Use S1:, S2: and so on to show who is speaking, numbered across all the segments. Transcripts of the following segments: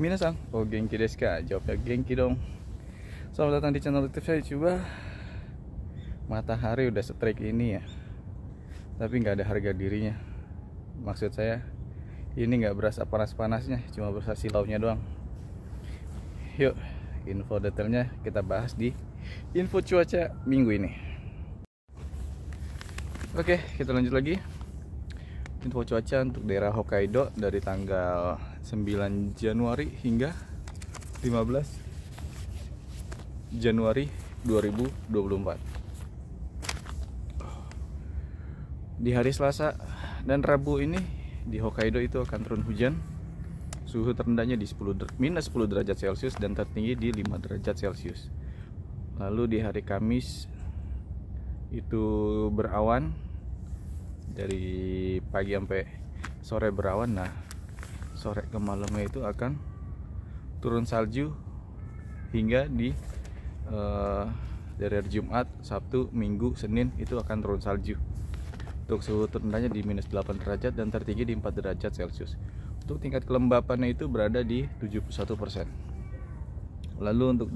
S1: Minasang, oh genki desu ka? Jawabnya genki dong Selamat datang di channel youtube saya coba Matahari udah setrik ini ya Tapi nggak ada harga dirinya Maksud saya Ini nggak berasa panas-panasnya Cuma berasa silaunya doang Yuk, info detailnya kita bahas di Info cuaca minggu ini Oke, kita lanjut lagi Info cuaca untuk daerah Hokkaido dari tanggal 9 Januari hingga 15 Januari 2024 di hari Selasa dan Rabu ini di Hokkaido itu akan turun hujan suhu terendahnya di 10 minus 10 derajat celcius dan tertinggi di 5 derajat celcius lalu di hari Kamis itu berawan dari pagi sampai sore berawan nah sore ke malamnya itu akan turun salju hingga di uh, dari hari Jumat, Sabtu, Minggu, Senin itu akan turun salju. Untuk suhu terendahnya di minus 8 derajat dan tertinggi di 4 derajat Celcius. Untuk tingkat kelembapannya itu berada di 71%. Lalu untuk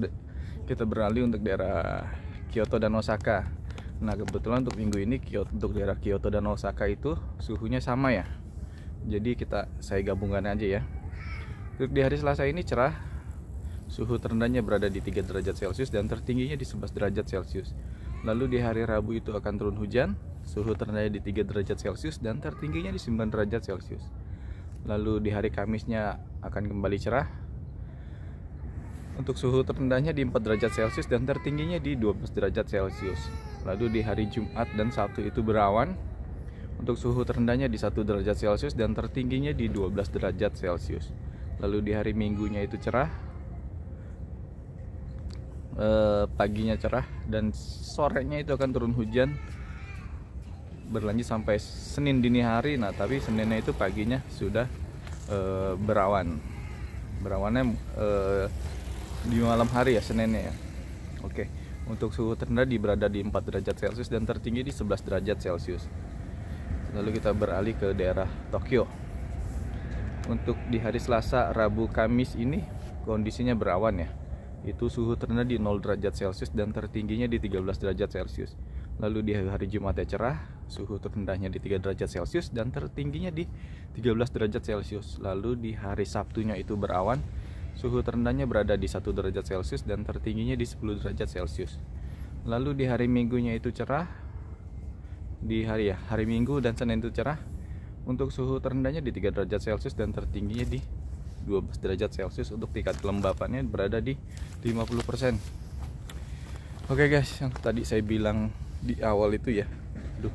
S1: kita beralih untuk daerah Kyoto dan Osaka. Nah, kebetulan untuk minggu ini untuk daerah Kyoto dan Osaka itu suhunya sama ya jadi kita saya gabungkan aja ya untuk di hari Selasa ini cerah suhu terendahnya berada di 3 derajat celcius dan tertingginya di 11 derajat celcius lalu di hari Rabu itu akan turun hujan suhu terendahnya di 3 derajat celcius dan tertingginya di 9 derajat celcius lalu di hari Kamisnya akan kembali cerah untuk suhu terendahnya di 4 derajat Celcius dan tertingginya di 12 derajat Celcius. Lalu di hari Jumat dan Sabtu itu berawan, untuk suhu terendahnya di 1 derajat Celcius dan tertingginya di 12 derajat Celcius. Lalu di hari Minggunya itu cerah, e, paginya cerah dan sorenya itu akan turun hujan berlanjut sampai Senin dini hari. Nah, tapi Seninnya itu paginya sudah e, berawan. Berawannya e, di malam hari ya Seninnya ya. Oke. Untuk suhu terendah di berada di 4 derajat Celcius dan tertinggi di 11 derajat Celcius lalu kita beralih ke daerah Tokyo untuk di hari Selasa, Rabu, Kamis ini kondisinya berawan ya itu suhu terendah di 0 derajat celcius dan tertingginya di 13 derajat celcius lalu di hari Jumat ya cerah suhu terendahnya di 3 derajat celcius dan tertingginya di 13 derajat celcius lalu di hari Sabtunya itu berawan suhu terendahnya berada di 1 derajat celcius dan tertingginya di 10 derajat celcius lalu di hari Minggunya itu cerah di hari ya hari Minggu dan Senin itu cerah untuk suhu terendahnya di 3 derajat Celcius dan tertingginya di 12 derajat Celcius untuk tingkat kelembapannya berada di 50%. Oke okay guys, yang tadi saya bilang di awal itu ya. Aduh.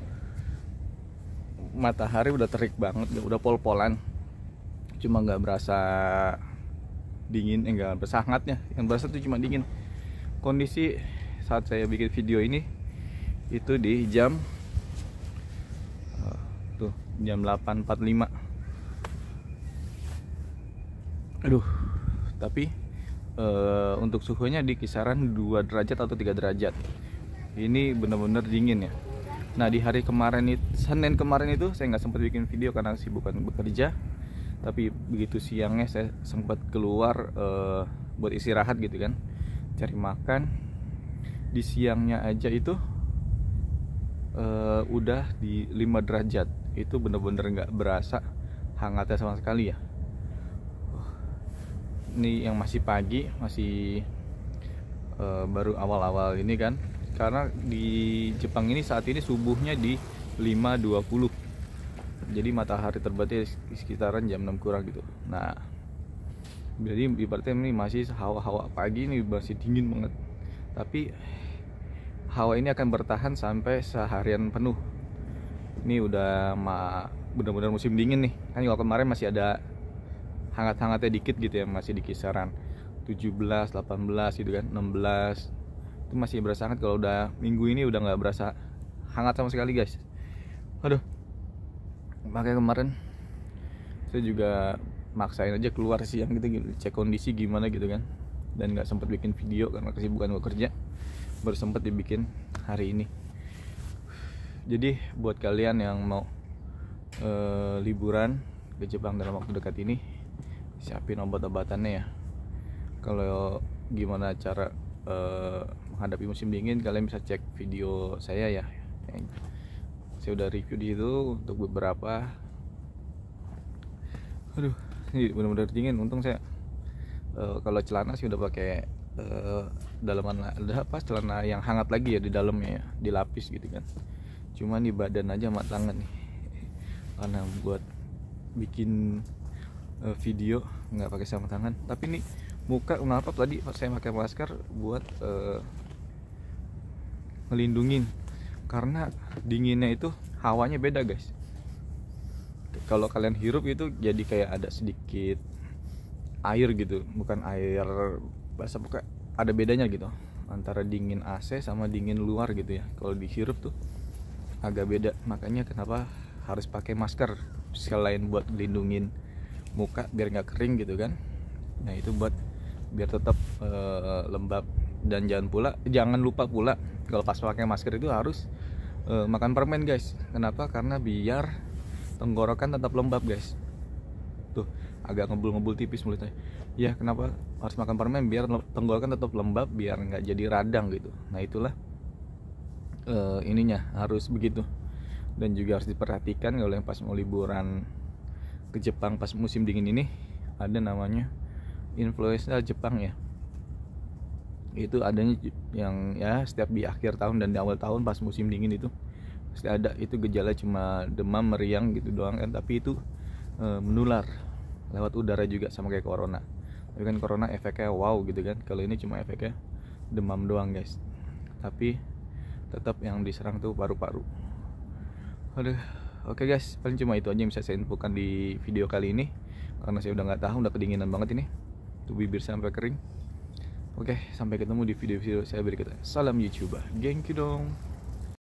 S1: Matahari udah terik banget, ya, udah pol-polan. Cuma nggak berasa dingin, enggak eh, berasa hangatnya. Yang berasa tuh cuma dingin. Kondisi saat saya bikin video ini itu di jam jam 8.45 aduh tapi e, untuk suhunya di kisaran 2 derajat atau 3 derajat ini bener-bener dingin ya nah di hari kemarin itu Senin kemarin itu saya nggak sempat bikin video karena sibukan bekerja tapi begitu siangnya saya sempat keluar e, buat istirahat gitu kan cari makan di siangnya aja itu e, udah di 5 derajat itu bener-bener nggak berasa hangatnya sama sekali ya ini yang masih pagi masih uh, baru awal-awal ini kan karena di Jepang ini saat ini subuhnya di 5.20 jadi matahari terbitnya sekitaran jam 6 kurang gitu nah jadi ibaratnya ini masih hawa-hawa pagi ini masih dingin banget tapi hawa ini akan bertahan sampai seharian penuh ini udah bener-bener musim dingin nih kan kalau kemarin masih ada hangat-hangatnya dikit gitu ya masih di kisaran 17, 18 gitu kan 16 itu masih berasa hangat kalau udah minggu ini udah nggak berasa hangat sama sekali guys aduh makanya kemarin saya juga maksain aja keluar siang gitu, gitu cek kondisi gimana gitu kan dan nggak sempat bikin video karena kesibukan gue kerja baru sempat dibikin hari ini jadi buat kalian yang mau e, liburan ke Jepang dalam waktu dekat ini siapin obat-obatannya ya kalau gimana cara e, menghadapi musim dingin kalian bisa cek video saya ya saya udah review di situ untuk beberapa aduh ini benar-benar dingin untung saya e, kalau celana sih udah pakai e, dalaman udah apa celana yang hangat lagi ya di dalamnya ya dilapis gitu kan cuma di badan aja sama tangan nih karena buat bikin uh, video nggak pakai sama tangan tapi nih muka kenapa tadi saya pakai masker buat uh, ngelindungin karena dinginnya itu hawanya beda guys kalau kalian hirup itu jadi kayak ada sedikit air gitu bukan air bahasa pokoknya ada bedanya gitu antara dingin AC sama dingin luar gitu ya kalau dihirup tuh agak beda makanya kenapa harus pakai masker selain buat lindungin muka biar nggak kering gitu kan nah itu buat biar tetap e, lembab dan jangan pula jangan lupa pula kalau pas pakai masker itu harus e, makan permen guys kenapa karena biar tenggorokan tetap lembab guys tuh agak ngebul-ngebul tipis mulutnya ya kenapa harus makan permen biar tenggorokan tetap lembab biar nggak jadi radang gitu nah itulah uh, ininya harus begitu dan juga harus diperhatikan kalau yang pas mau liburan ke Jepang pas musim dingin ini ada namanya influenza Jepang ya itu adanya yang ya setiap di akhir tahun dan di awal tahun pas musim dingin itu pasti ada itu gejala cuma demam meriang gitu doang kan tapi itu e, menular lewat udara juga sama kayak corona tapi kan corona efeknya wow gitu kan kalau ini cuma efeknya demam doang guys tapi tetap yang diserang tuh paru-paru aduh oke okay guys paling cuma itu aja yang bisa saya infokan di video kali ini karena saya udah nggak tahu udah kedinginan banget ini tuh bibir sampai kering oke okay, sampai ketemu di video-video saya berikutnya salam youtuber genki dong